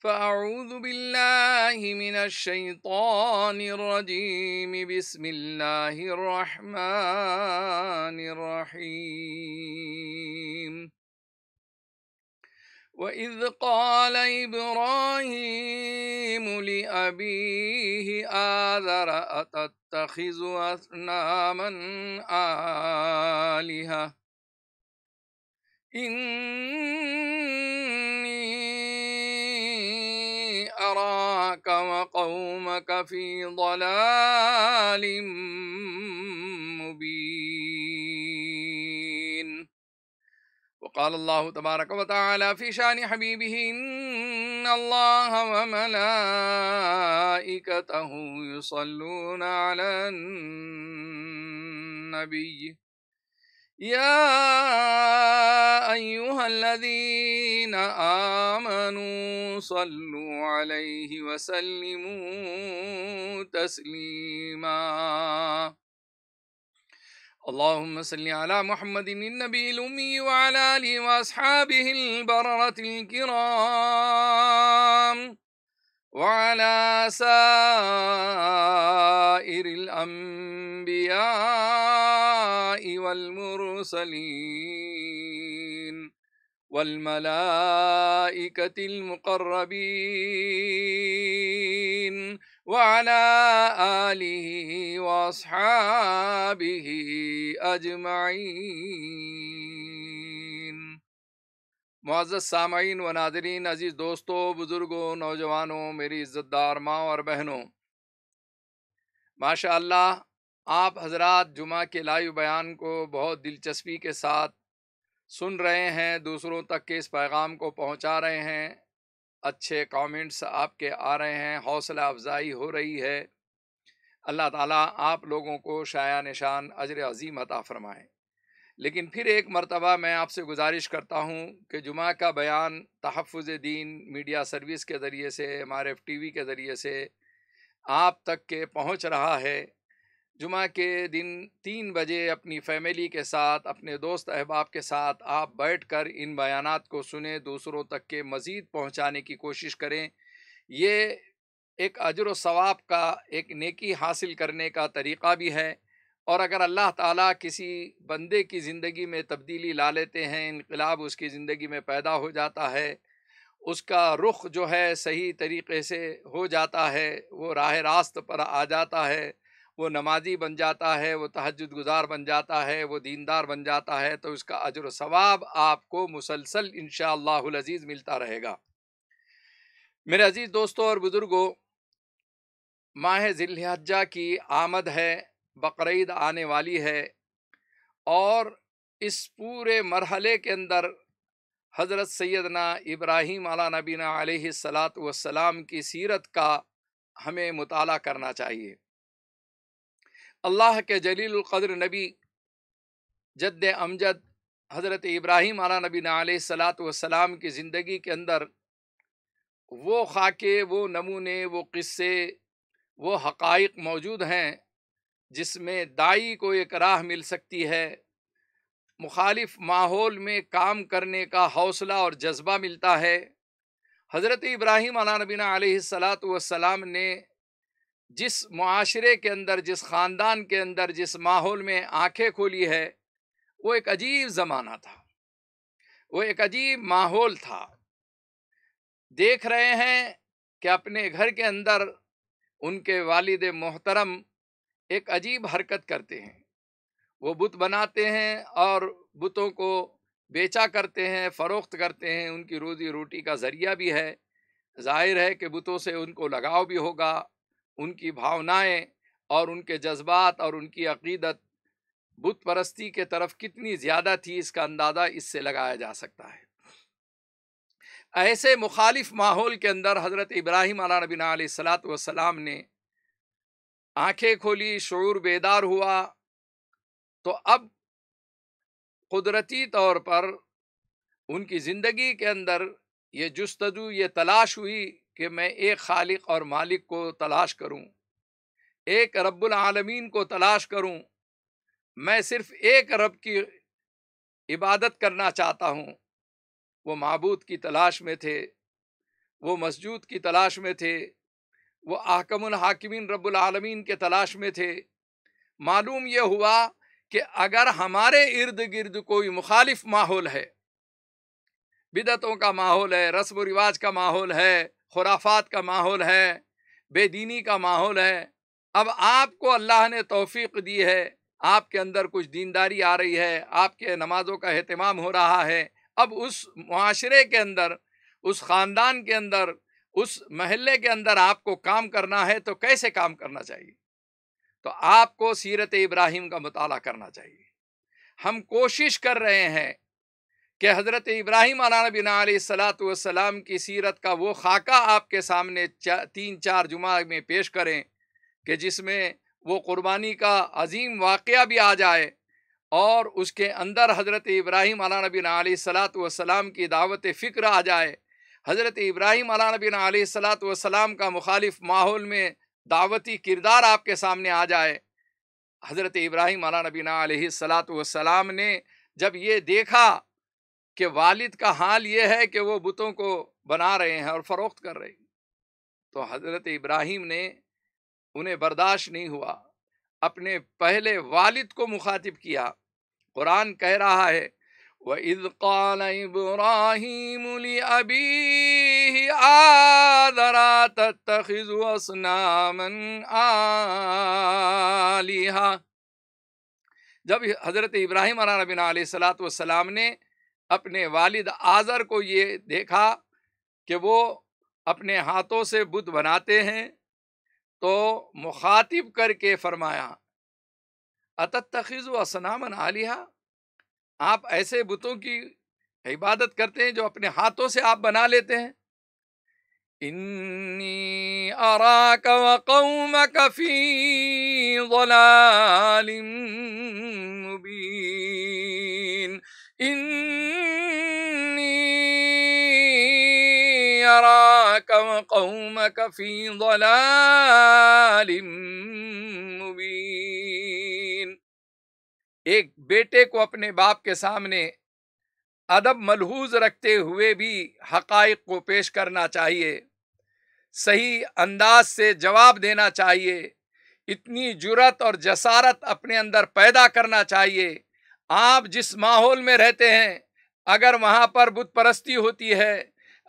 فأعوذ بالله من الشيطان الرجيم بسم الله الرحمن الرحيم وإذ قال إبراهيم لأبيه آذر أتتخذ أثناما آلهة إني أراك وقومك في ضلال مبين وقال الله تبارك وتعالى في شان حبيبه إن الله وملائكته يصلون على النبي يا أيها الذين آمنوا صلوا عليه وسلموا تسليما اللهم صل على محمد النبي الأمي وعلى آله وأصحابه البررة الكرام وعلى سائر الأنبياء والمرسلين والملائكة المقربين وعلى آله وأصحابه أجمعين मुआज़ सामीन व नादरीन अज़ीज़ दोस्तों बुज़ुर्गों नौजवानों मेरी इज़्ज़तदार माँ और बहनों माशा आप हजरात जुमा के लाइव बयान को बहुत दिलचस्पी के साथ सुन रहे हैं दूसरों तक के इस पैगाम को पहुंचा रहे हैं अच्छे कमेंट्स आपके आ रहे हैं हौसला अफजाई हो रही है अल्लाह ताला आप लोगों को शाया निशान अजर अजीम अता फरमाए लेकिन फिर एक मरतबा मैं आपसे गुजारिश करता हूँ कि जुमा का बयान तहफ़ दीन मीडिया सर्विस के ज़रिए से M R F T V के ज़रिए से आप तक के पहुँच रहा है जुमा के दिन तीन बजे अपनी फैमिली के साथ अपने दोस्त अहबाब के साथ आप बैठकर इन बयान को सुने दूसरों तक के मज़ीद पहुँचाने की कोशिश करें ये एक अजर सवाब का एक नेकी हासिल करने का तरीक़ा भी है और अगर अल्लाह ताला किसी बंदे की ज़िंदगी में तब्दीली ला लेते हैं इनकलाब उसकी ज़िंदगी में पैदा हो जाता है उसका रुख जो है सही तरीक़े से हो जाता है वो राह रास्त पर आ जाता है वो नमाजी बन जाता है वो तहजद गुजार बन जाता है वो दीनदार बन जाता है तो उसका अजर सवाब आपको मुसलसल इन शज़ीज़ मिलता रहेगा मेरे अज़ीज़ दोस्तों और बुज़ुर्गों माह जिल्हजा की आमद है बकरीद आने वाली है और इस पूरे मरहले के अंदर हज़रत सैदना इब्राहीम अला नबीना सलात वसलाम की सीरत का हमें मुताला करना चाहिए अल्लाह के जलीलक़द्र नबी जद्द अमजद हज़रत इब्राहिम आला नबी सलात वसलाम की ज़िंदगी के अंदर वो खाके वो नमूने वो किस्से वो हकाइक मौजूद हैं जिसमें दाई को एक राह मिल सकती है मुखालिफ माहौल में काम करने का हौसला और जज्बा मिलता है हज़रत इब्राहिम नबीना सलात वसलाम ने जिस माशरे के अंदर जिस ख़ानदान के अंदर जिस माहौल में आंखें खोली है वो एक अजीब ज़माना था वो एक अजीब माहौल था देख रहे हैं कि अपने घर के अंदर उनके वालिद मोहतरम एक अजीब हरकत करते हैं वो बुत बनाते हैं और बुतों को बेचा करते हैं फ़रोख्त करते हैं उनकी रोज़ी रोटी का ज़रिया भी है जाहिर है कि बुतों से उनको लगाव भी होगा उनकी भावनाएं और उनके जज्बात और उनकी अकीदत बुत परस्ती के तरफ कितनी ज़्यादा थी इसका अंदाज़ा इससे लगाया जा सकता है ऐसे मुखालिफ माहौल के अंदर हज़रत इब्राहिम आल सलात वसलाम ने आंखें खोली शुरू बेदार हुआ तो अब कुदरती तौर पर उनकी ज़िंदगी के अंदर ये जस्तजू ये तलाश हुई कि मैं एक खालिक और मालिक को तलाश करूं एक रब्बुल आलमीन को तलाश करूं मैं सिर्फ एक रब की इबादत करना चाहता हूं वो महबूद की तलाश में थे वो मस्जूद की तलाश में थे वो आहकमुल हाकिमीन रब्बुल आलमीन के तलाश में थे मालूम ये हुआ कि अगर हमारे इर्द गिर्द कोई मुखालिफ माहौल है बिदतों का माहौल है रस्म रिवाज का माहौल है खुराफात का माहौल है बेदीनी का माहौल है अब आपको अल्लाह ने तोफ़ी दी है आपके अंदर कुछ दीनदारी आ रही है आपके नमाजों का अहतमाम हो रहा है अब उस माशरे के अंदर उस ख़ानदान के अंदर उस महल्ले के अंदर आपको काम करना है तो कैसे काम करना चाहिए तो आपको सीरत इब्राहिम का मताल करना चाहिए हम कोशिश कर रहे हैं कि हज़रत इब्राहिम नबी सलातम की सीरत का वो खाका आपके सामने चा, तीन चार जुमा में पेश करें कि जिसमें वो क़ुरबानी का अजीम वाक़ भी आ जाए और उसके अंदर हज़रत इब्राहिम नबी सलातम की दावत फ़िक्र आ जाए हज़रत इब्राहिम नबी सलातम का मुखालिफ माहौल में दावती किरदार आपके सामने आ जाए हज़रत इब्राहिम नबी सलातम ने जब ये देखा कि वालिद का हाल ये है कि वो बुतों को बना रहे हैं और फ़रोख्त कर रहे हैं तो हज़रत इब्राहिम ने उन्हें बर्दाश्त नहीं हुआ अपने पहले वालिद को मुखातिब किया कुरान कह रहा है व इज़ान इब्राहिम अबी आदरा तखिजुअनामन आलिहा जब हज़रत इब्राहिम नबीना सलात वसलाम ने अपने वालिद आज़र को ये देखा कि वो अपने हाथों से बुत बनाते हैं तो मुखातिब करके फरमाया अततखिज़ असनामन आलिया आप ऐसे बुतों की इबादत करते हैं जो अपने हाथों से आप बना लेते हैं इन्नी अराक व मुबीन إني أراك وقومك في ضلال مبين एक बेटे को अपने बाप के सामने अदब मलहूज रखते हुए भी हकाइक को पेश करना चाहिए सही अंदाज से जवाब देना चाहिए इतनी जुरत और जसारत अपने अंदर पैदा करना चाहिए आप जिस माहौल में रहते हैं अगर वहाँ पर बुत परस्ती होती है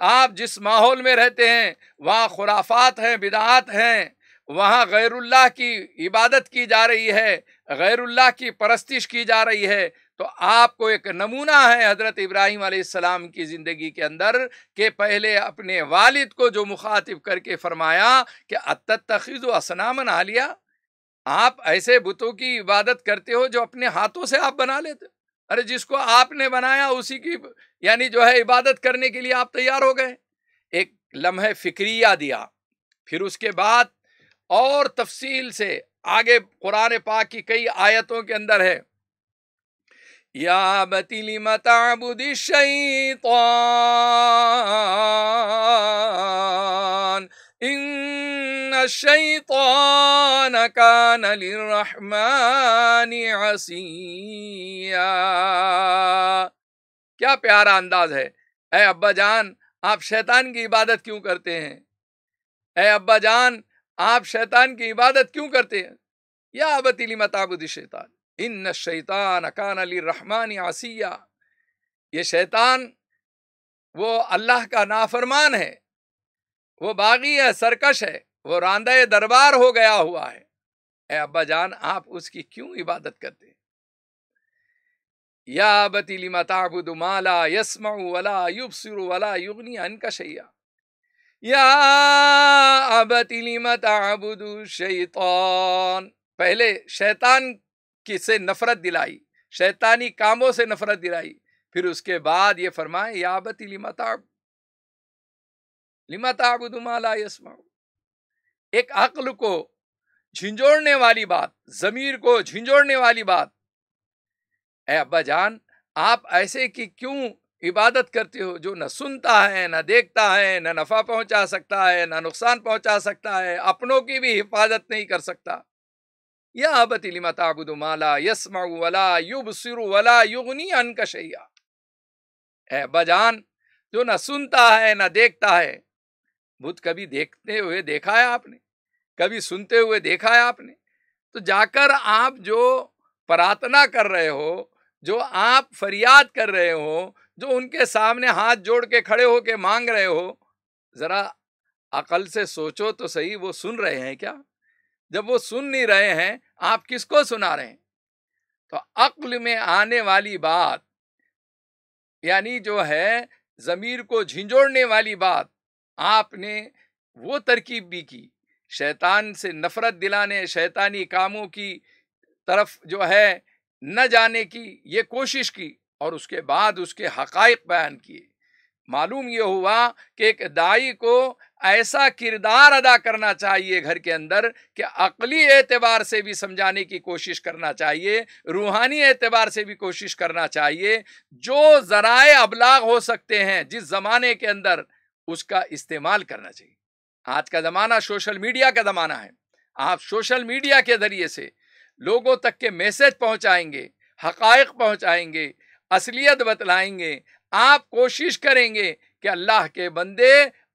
आप जिस माहौल में रहते हैं वहाँ खुराफात हैं बिदात हैं वहाँ गैरुल्लाह की इबादत की जा रही है गैरुल्लाह की परस्तिश की जा रही है तो आपको एक नमूना है हज़रत इब्राहिम आसमाम की ज़िंदगी के अंदर के पहले अपने वालिद को जो मुखातिब करके फरमाया कि अत तखिज़ असनामन आलिया आप ऐसे बुतों की इबादत करते हो जो अपने हाथों से आप बना लेते अरे जिसको आपने बनाया उसी की यानी जो है इबादत करने के लिए आप तैयार हो गए एक लम्हे फिक्रिया दिया फिर उसके बाद और तफसील से आगे कुरान पाक की कई आयतों के अंदर है या बतीली मताबुदी शैतान इन الشيطان كان للرحمن عصيا क्या प्यारा अंदाज है ए अब्बा जान आप शैतान की इबादत क्यों करते हैं ए अब्बा जान आप शैतान की इबादत क्यों करते हैं या अबतिली मताबुद शैतान इन शैतान अकान अली रहमान आसिया ये शैतान वो अल्लाह का नाफरमान है वो बागी है सरकश है वो रांद दरबार हो गया हुआ है ए अब्बा जान आप उसकी क्यों इबादत करते या बतीली मताबुद माला यसमाऊ वला युबसुर वला युगनी अनका शैया या अबतीली मताबुद शैतान पहले शैतान की से नफरत दिलाई शैतानी कामों से नफरत दिलाई फिर उसके बाद ये फरमाए या बतीली मताब लिमा ताबुद माला यसमाऊ एक अक्ल को झिंझोड़ने वाली बात जमीर को झिंझोड़ने वाली बात ए अब्बा जान आप ऐसे कि क्यों इबादत करते हो जो न सुनता है न देखता है न नफ़ा पहुंचा सकता है न नुकसान पहुंचा सकता है अपनों की भी हिफाजत नहीं कर सकता यह अबती लिमा ताबुदमाला यसमा वला युब सिरु वला युगनी अनकशैया ए बजान जो न सुनता है न देखता है भूत कभी देखते हुए देखा है आपने कभी सुनते हुए देखा है आपने तो जाकर आप जो प्रार्थना कर रहे हो जो आप फरियाद कर रहे हो जो उनके सामने हाथ जोड़ के खड़े हो के मांग रहे हो ज़रा अकल से सोचो तो सही वो सुन रहे हैं क्या जब वो सुन नहीं रहे हैं आप किसको सुना रहे हैं तो अक्ल में आने वाली बात यानी जो है ज़मीर को झिंझोड़ने वाली बात आपने वो तरकीब भी की शैतान से नफरत दिलाने शैतानी कामों की तरफ जो है न जाने की ये कोशिश की और उसके बाद उसके हकाइक बयान किए मालूम ये हुआ कि एक दाई को ऐसा किरदार अदा करना चाहिए घर के अंदर कि अकली एतबार से भी समझाने की कोशिश करना चाहिए रूहानी एतबार से भी कोशिश करना चाहिए जो ज़राए अबलाग हो सकते हैं जिस ज़माने के अंदर उसका इस्तेमाल करना चाहिए आज का ज़माना सोशल मीडिया का ज़माना है आप सोशल मीडिया के ज़रिए से लोगों तक के मैसेज पहुंचाएंगे हकाइक पहुंचाएंगे असलियत बतलाएंगे आप कोशिश करेंगे कि अल्लाह के बंदे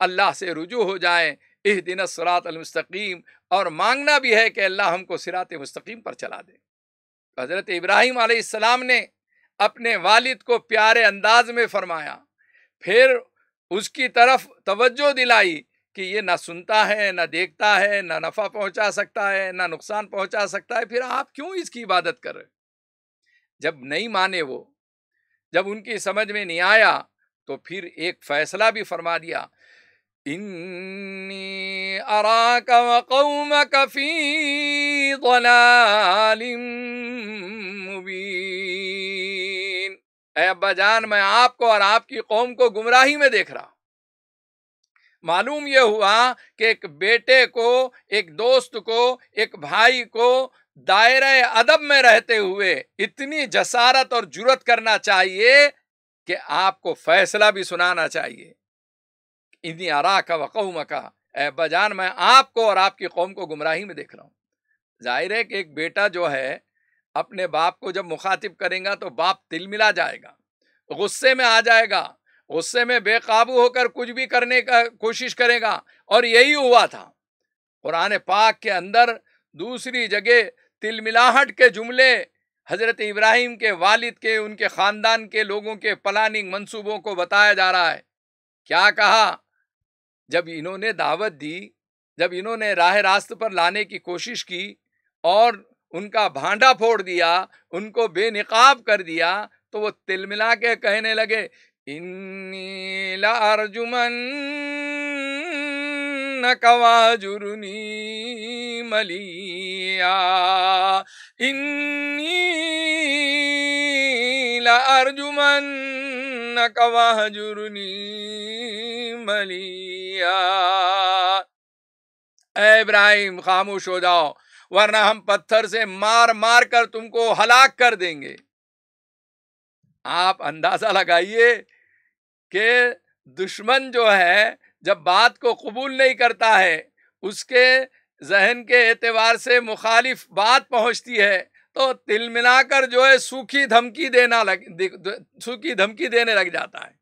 अल्लाह से रुजू हो जाएं इस दिन अलमस्तकीम और मांगना भी है कि अल्लाह हमको सिरात मस्तकीम पर चला दे हज़रत इब्राहिम आसमाम ने अपने वालिद को प्यारे अंदाज में फरमाया फिर उसकी तरफ तवज्जो दिलाई कि ये ना सुनता है ना देखता है ना नफ़ा पहुंचा सकता है ना नुकसान पहुंचा सकता है फिर आप क्यों इसकी इबादत कर रहे जब नहीं माने वो जब उनकी समझ में नहीं आया तो फिर एक फैसला भी फरमा दिया इन्नी अराक वकौम कफी मुबीन अब्बा जान मैं आपको और आपकी कौम को गुमराही में देख रहा मालूम यह हुआ कि एक बेटे को एक दोस्त को एक भाई को दायरे अदब में रहते हुए इतनी जसारत और जुरत करना चाहिए कि आपको फैसला भी सुनाना चाहिए इन्हीं आरा का वकूम का बजान मैं आपको और आपकी कौम को गुमराही में देख रहा हूं जाहिर है कि एक बेटा जो है अपने बाप को जब मुखातिब करेगा तो बाप तिल मिला जाएगा गुस्से में आ जाएगा गुस्से में बेकाबू होकर कुछ भी करने का कोशिश करेगा और यही हुआ था कुरान पाक के अंदर दूसरी जगह तिलमिलाहट के जुमले हज़रत इब्राहिम के वालिद के उनके ख़ानदान के लोगों के प्लानिंग मंसूबों को बताया जा रहा है क्या कहा जब इन्होंने दावत दी जब इन्होंने राह रास्त पर लाने की कोशिश की और उनका भांडा फोड़ दिया उनको बेनकाब कर दिया तो वो तिलमिला के कहने लगे इन्नी अर्जुमन कवाजुरनी मलिया इन्नी अर्जुमन कवाजुरनी मलिया इब्राहिम खामोश हो जाओ वरना हम पत्थर से मार मार कर तुमको हलाक कर देंगे आप अंदाजा लगाइए कि दुश्मन जो है जब बात को कबूल नहीं करता है उसके जहन के एतवार से मुखालिफ बात पहुंचती है तो तिल मिलाकर जो है सूखी धमकी देना लग सूखी धमकी देने लग जाता है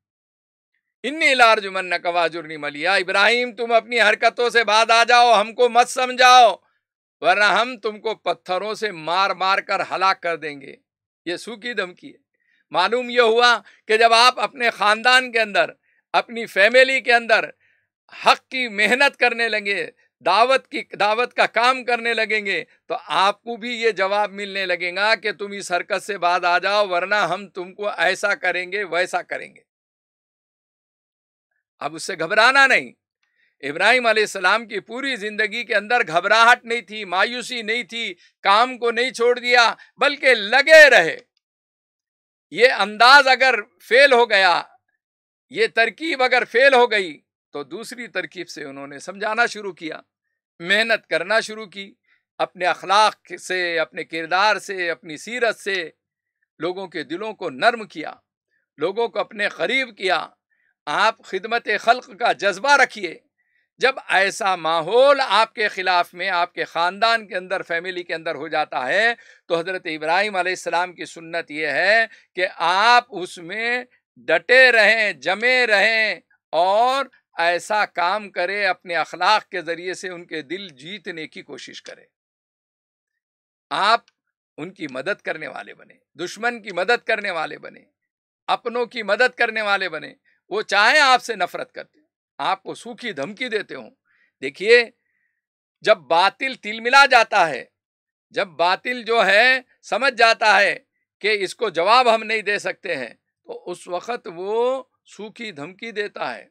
इन्नी लारजुमन नकवाजुर्नी मलिया इब्राहिम तुम अपनी हरकतों से बाद आ जाओ हमको मत समझाओ वरना हम तुमको पत्थरों से मार मार कर हलाक कर देंगे ये सूखी धमकी है मालूम यह हुआ कि जब आप अपने ख़ानदान के अंदर अपनी फैमिली के अंदर हक की मेहनत करने लगे दावत की दावत का काम करने लगेंगे तो आपको भी ये जवाब मिलने लगेगा कि तुम इस हरकत से बाद आ जाओ वरना हम तुमको ऐसा करेंगे वैसा करेंगे अब उससे घबराना नहीं इब्राहिम आसमाम की पूरी ज़िंदगी के अंदर घबराहट नहीं थी मायूसी नहीं थी काम को नहीं छोड़ दिया बल्कि लगे रहे ये अंदाज अगर फेल हो गया ये तरकीब अगर फेल हो गई तो दूसरी तरकीब से उन्होंने समझाना शुरू किया मेहनत करना शुरू की अपने अखलाक से अपने किरदार से अपनी सीरत से लोगों के दिलों को नर्म किया लोगों को अपने करीब किया आप खिदमत खल्क का जज्बा रखिए जब ऐसा माहौल आपके ख़िलाफ़ में आपके ख़ानदान के अंदर फैमिली के अंदर हो जाता है तो हज़रत इब्राहिम आसमाम की सुन्नत ये है कि आप उसमें डटे रहें जमे रहें और ऐसा काम करें अपने अखलाक के ज़रिए से उनके दिल जीतने की कोशिश करें आप उनकी मदद करने वाले बने दुश्मन की मदद करने वाले बने अपनों की मदद करने वाले बने वो चाहे आपसे नफरत करते आपको सूखी धमकी देते हो देखिए जब बातिल तिलमिला जाता है जब बातिल जो है समझ जाता है कि इसको जवाब हम नहीं दे सकते हैं तो उस वक़्त वो सूखी धमकी देता है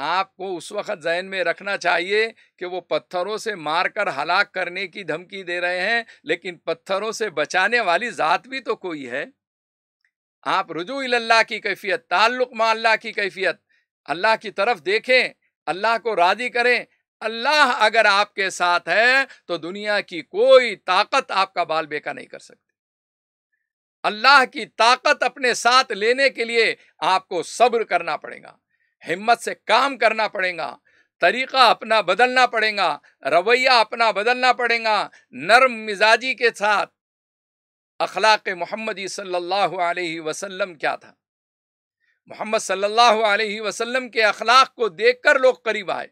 आपको उस वक़्त जहन में रखना चाहिए कि वो पत्थरों से मारकर हलाक करने की धमकी दे रहे हैं लेकिन पत्थरों से बचाने वाली ज़ात भी तो कोई है आप रजू अल्लाह की कैफियत ताल्लुक माल्ला की कैफियत अल्लाह की तरफ देखें अल्लाह को राजी करें अल्लाह अगर आपके साथ है तो दुनिया की कोई ताकत आपका बाल बेका नहीं कर सकती अल्लाह की ताकत अपने साथ लेने के लिए आपको सब्र करना पड़ेगा हिम्मत से काम करना पड़ेगा तरीका अपना बदलना पड़ेगा रवैया अपना बदलना पड़ेगा नर्म मिजाजी के साथ अखलाक मोहम्मदी सल्लल्लाहु अलैहि वसल्लम क्या था मोहम्मद सल्लल्लाहु अलैहि वसल्लम के अखलाक को देखकर लोग करीब आए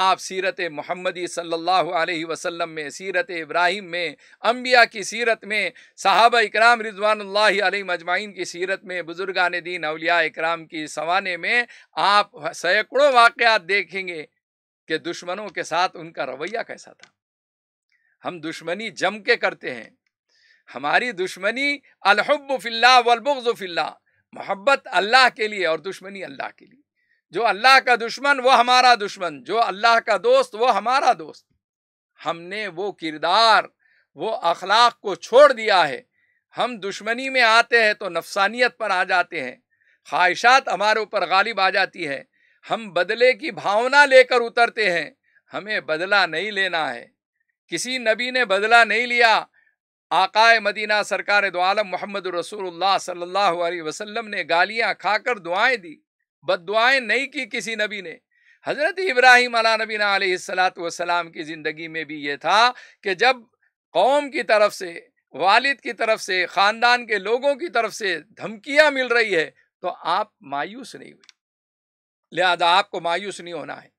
आप सीरत मोहम्मदी सल्लल्लाहु अलैहि वसल्लम में सीरत इब्राहिम में अम्बिया की सीरत में साहब इकराम रिजवान अलैहि मजमाइन की सीरत में बुजुर्गान दीन अलिया इकराम की सवाने में आप सैकड़ों वाक़ात देखेंगे कि दुश्मनों के साथ उनका रवैया कैसा था हम दुश्मनी जम के करते हैं हमारी दुश्मनी अलहब्बिल्ला फिल्ला मोहब्बत अल्लाह के लिए और दुश्मनी अल्लाह के लिए जो अल्लाह का दुश्मन वो हमारा दुश्मन जो अल्लाह का दोस्त वो हमारा दोस्त हमने वो किरदार वो अखलाक को छोड़ दिया है हम दुश्मनी में आते हैं तो नफसानियत पर आ जाते हैं ख्वाहिशात हमारे ऊपर गालिब आ जाती है हम बदले की भावना लेकर उतरते हैं हमें बदला नहीं लेना है किसी नबी ने बदला नहीं लिया आकाए मदीना सरकार दो आलम मोहम्मद रसूलुल्लाह सल्लल्लाहु अलैहि वसल्लम ने गालियाँ खाकर दुआएं दी बद दुआएँ नहीं की किसी नबी ने हज़रत इब्राहिम अला नबीना सलाम की ज़िंदगी में भी ये था कि जब कौम की तरफ से वालिद की तरफ से ख़ानदान के लोगों की तरफ से धमकियाँ मिल रही है तो आप मायूस नहीं हुए लिहाजा आपको मायूस नहीं होना है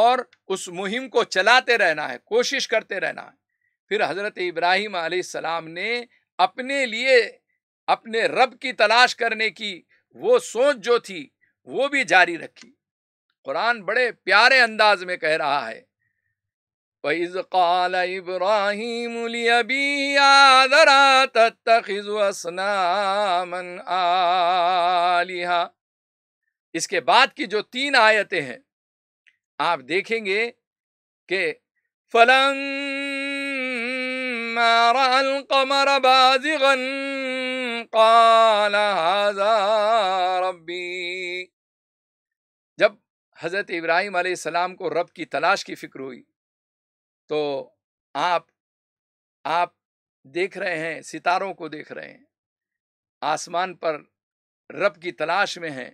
और उस मुहिम को चलाते रहना है कोशिश करते रहना है फिर हज़रत इब्राहिम आसमाम ने अपने लिए अपने रब की तलाश करने की वो सोच जो थी वो भी जारी रखी कुरान बड़े प्यारे अंदाज में कह रहा है इसके बाद की जो तीन आयतें हैं आप देखेंगे कि फलंग فلما رأى القمر بازغا قال هذا ربي जब हज़रत इब्राहिम सलाम को रब की तलाश की फिक्र हुई तो आप आप देख रहे हैं सितारों को देख रहे हैं आसमान पर रब की तलाश में हैं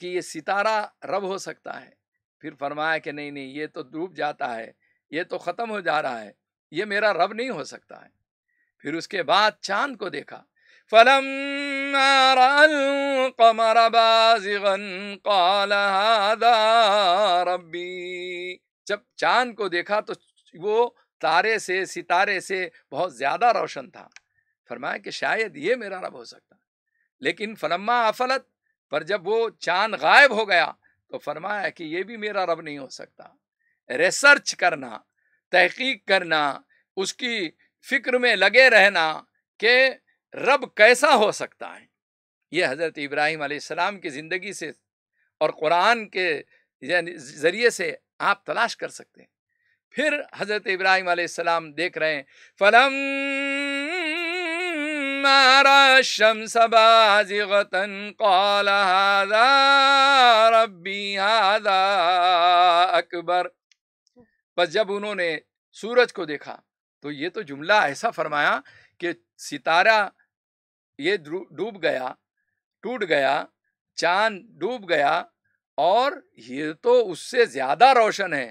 कि ये सितारा रब हो सकता है फिर फरमाया कि नहीं नहीं ये तो डूब जाता है ये तो ख़त्म हो जा रहा है ये मेरा रब नहीं हो सकता है फिर उसके बाद चांद को देखा फलम कमर रब्बी जब चांद को देखा तो वो तारे से सितारे से बहुत ज़्यादा रोशन था फरमाया कि शायद ये मेरा रब हो सकता लेकिन फलम्मा अफलत पर जब वो चांद गायब हो गया तो फरमाया कि ये भी मेरा रब नहीं हो सकता रिसर्च करना तहकीक करना उसकी फ़िक्र में लगे रहना कि रब कैसा हो सकता है ये हज़रत इब्राहिम आसमाम की ज़िंदगी से और कुरान के ज़रिए से आप तलाश कर सकते हैं फिर हज़रत इब्राहिम आसमाम देख रहे हैं फलम शम शम्स बाजिगतन रबी हादा अकबर बस जब उन्होंने सूरज को देखा तो ये तो जुमला ऐसा फरमाया कि सितारा ये डूब गया टूट गया चांद डूब गया और ये तो उससे ज़्यादा रोशन है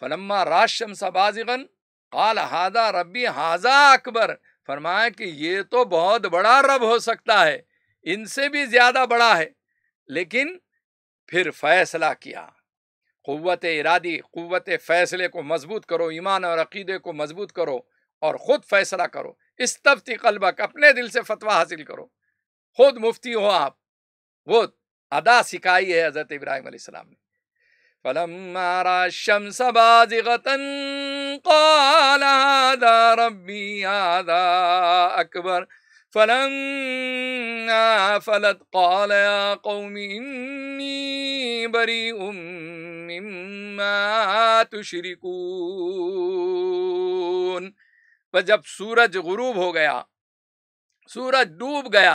फलम्मा राशम सबाजिगन काल हादा रबी हाजा अकबर फरमाया कि ये तो बहुत बड़ा रब हो सकता है इनसे भी ज़्यादा बड़ा है लेकिन फिर फैसला किया क़वत इरादी क़वत फ़ैसले को मजबूत करो ईमान और अकीदे को मजबूत करो और ख़ुद फ़ैसला करो इस तफ्ती कलबक अपने दिल से फतवा हासिल करो खुद मुफ्ती हो आप वो अदा सिखाई है हज़रत इब्राहिम आसमाम ने फलमारा शम्स बाजिगतन आदा अकबर فلما فلت قال يا قوم إني بريء مما تشركون पर जब सूरज गुरूब हो गया सूरज डूब गया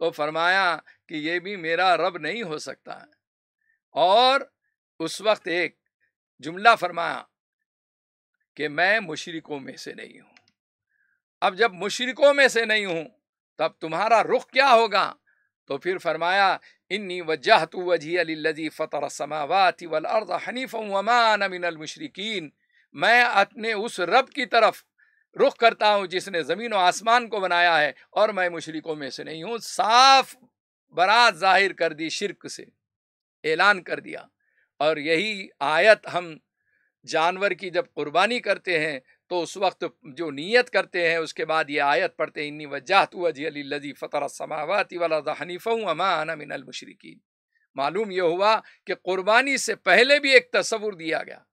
तो फरमाया कि ये भी मेरा रब नहीं हो सकता है और उस वक्त एक जुमला फरमाया कि मैं मुशरकों में से नहीं हूँ अब जब मुशरकों में से नहीं हूँ तब तुम्हारा रुख क्या होगा तो फिर फरमाया इन्नी वजह तो वजी फ़तर समावाती वल अर्द हनीफ़ वमान मिनल मैं अपने उस रब की तरफ रुख करता हूँ जिसने ज़मीन व आसमान को बनाया है और मैं मुशरकों में से नहीं हूँ साफ बरात जाहिर कर दी शिरक से ऐलान कर दिया और यही आयत हम जानवर की जब कुर्बानी करते हैं तो उस वक्त जो नीयत करते हैं उसके बाद ये आयत पढ़ते इन्नी तो वजी लजी फ़तर समावती वाला हनीफ़ अमान मिनल मशरकिन मालूम यह हुआ कि क़ुरबानी से पहले भी एक तस्वुर दिया गया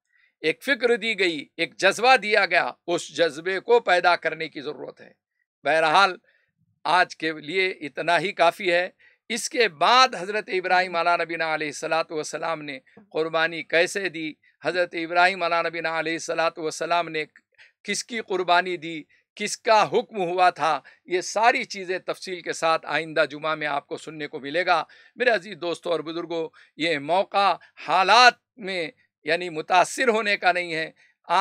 एक फ़िक्र दी गई एक जज्बा दिया गया उस जज्बे को पैदा करने की ज़रूरत है बहरहाल आज के लिए इतना ही काफ़ी है इसके बाद हज़रत इब्राहिम अला नबीना सलात वसलाम ने क़ुरबानी कैसे दी हज़रत इब्राहिम अला नबीना सलात वसलाम ने किसकी कुर्बानी दी किसका हुक्म हुआ था ये सारी चीज़ें तफसील के साथ आइंदा जुमा में आपको सुनने को मिलेगा मेरे अजीज़ दोस्तों और बुज़ुर्गों ये मौका हालात में यानी मुतासर होने का नहीं है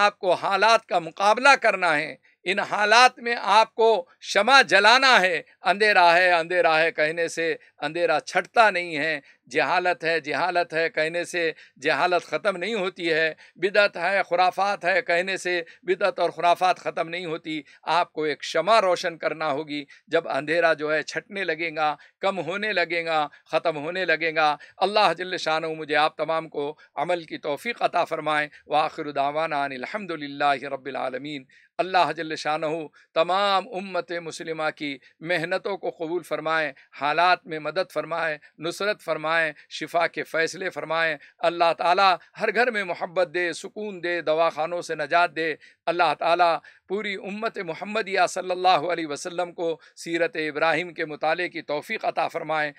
आपको हालात का मुकाबला करना है इन हालात में आपको शमा जलाना है अंधेरा है अंधेरा है कहने से अंधेरा छटता नहीं है जहालत है जहालत है कहने से जहालत ख़त्म नहीं होती है बिदत है खुराफात है कहने से बिदत और खुराफात ख़त्म नहीं होती आपको एक शमा रोशन करना होगी जब अंधेरा जो है छटने लगेगा कम होने लगेगा ख़त्म होने लगेगा अल्लाह जल्ल शान मुझे आप तमाम को अमल की तोफ़ी अता फ़रमाएँ व आखिर दावाना अलहमदिल्ला रबालमीन अल्लाह जल्ल शान तमाम उम्मत मुसलिमा की मेहनतों को कबूल फ़रमाएँ हालात में मदद फ़रमाएँ नुसरत फ़रमाएँ फरमाएँ शिफा के फ़ैसले फरमाएँ अल्लाह ताला हर घर में मोहब्बत दे सुकून दे दवा खानों से नजात दे अल्लाह ताला पूरी उम्मत या सल्लल्लाहु अलैहि वसल्लम को सीरत इब्राहिम के मुताले की तौफीक अता फ़रमाएँ